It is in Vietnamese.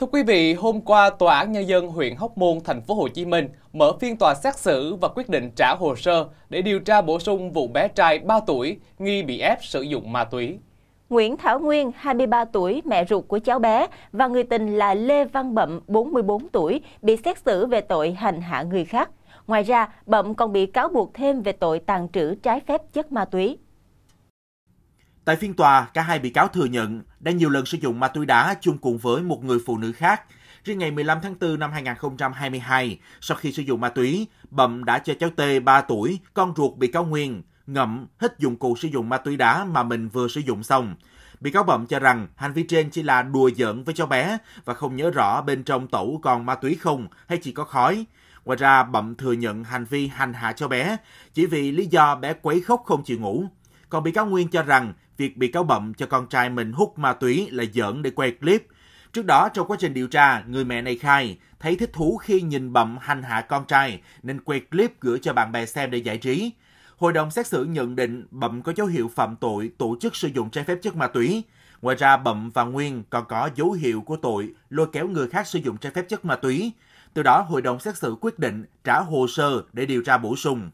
Thưa quý vị, hôm qua Tòa án Nhân dân huyện Hóc Môn, thành phố Hồ Chí Minh mở phiên tòa xét xử và quyết định trả hồ sơ để điều tra bổ sung vụ bé trai 3 tuổi nghi bị ép sử dụng ma túy. Nguyễn Thảo Nguyên, 23 tuổi, mẹ ruột của cháu bé và người tình là Lê Văn Bậm, 44 tuổi, bị xét xử về tội hành hạ người khác. Ngoài ra, Bậm còn bị cáo buộc thêm về tội tàn trữ trái phép chất ma túy. Tại phiên tòa, cả hai bị cáo thừa nhận đã nhiều lần sử dụng ma túy đá chung cùng với một người phụ nữ khác. Riêng ngày 15 tháng 4 năm 2022, sau khi sử dụng ma túy, Bậm đã cho cháu T 3 tuổi, con ruột bị cáo Nguyên, ngậm, hít dụng cụ sử dụng ma túy đá mà mình vừa sử dụng xong. Bị cáo Bậm cho rằng hành vi trên chỉ là đùa giỡn với cháu bé và không nhớ rõ bên trong tủ còn ma túy không hay chỉ có khói. Ngoài ra, Bậm thừa nhận hành vi hành hạ cháu bé chỉ vì lý do bé quấy khóc không chịu ngủ còn bị cáo Nguyên cho rằng việc bị cáo Bậm cho con trai mình hút ma túy là giỡn để quay clip. Trước đó, trong quá trình điều tra, người mẹ này khai thấy thích thú khi nhìn Bậm hành hạ con trai nên quay clip gửi cho bạn bè xem để giải trí. Hội đồng xét xử nhận định Bậm có dấu hiệu phạm tội tổ chức sử dụng trái phép chất ma túy. Ngoài ra, Bậm và Nguyên còn có dấu hiệu của tội lôi kéo người khác sử dụng trái phép chất ma túy. Từ đó, hội đồng xét xử quyết định trả hồ sơ để điều tra bổ sung.